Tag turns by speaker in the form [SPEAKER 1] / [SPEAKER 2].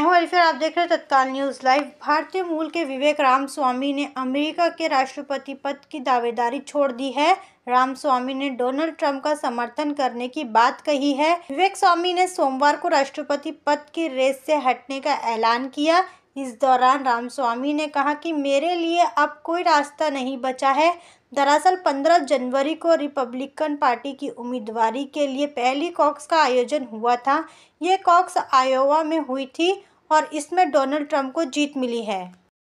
[SPEAKER 1] मैं हूं अरिफर आप देख रहे हैं तत्काल न्यूज़ लाइव भारतीय मूल के विवेक राम स्वामी ने अमेरिका के राष्ट्रपति पद की दावेदारी छोड़ दी है राम स्वामी ने डोनाल्ड ट्रंप का समर्थन करने की बात कही है विवेक स्वामी ने सोमवार को राष्ट्रपति पद की रेस से हटने का ऐलान किया इस दौरान राम स्वामी ने कहा कि मेरे लिए अब कोई रास्ता नहीं बचा है दरअसल 15 जनवरी को रिपब्लिकन पार्टी की उम्मीदवारी के लिए पहली कॉक्स का आयोजन हुआ था ये कॉक्स आयोवा में हुई थी और इसमें डोनाल्ड ट्रंप को जीत मिली है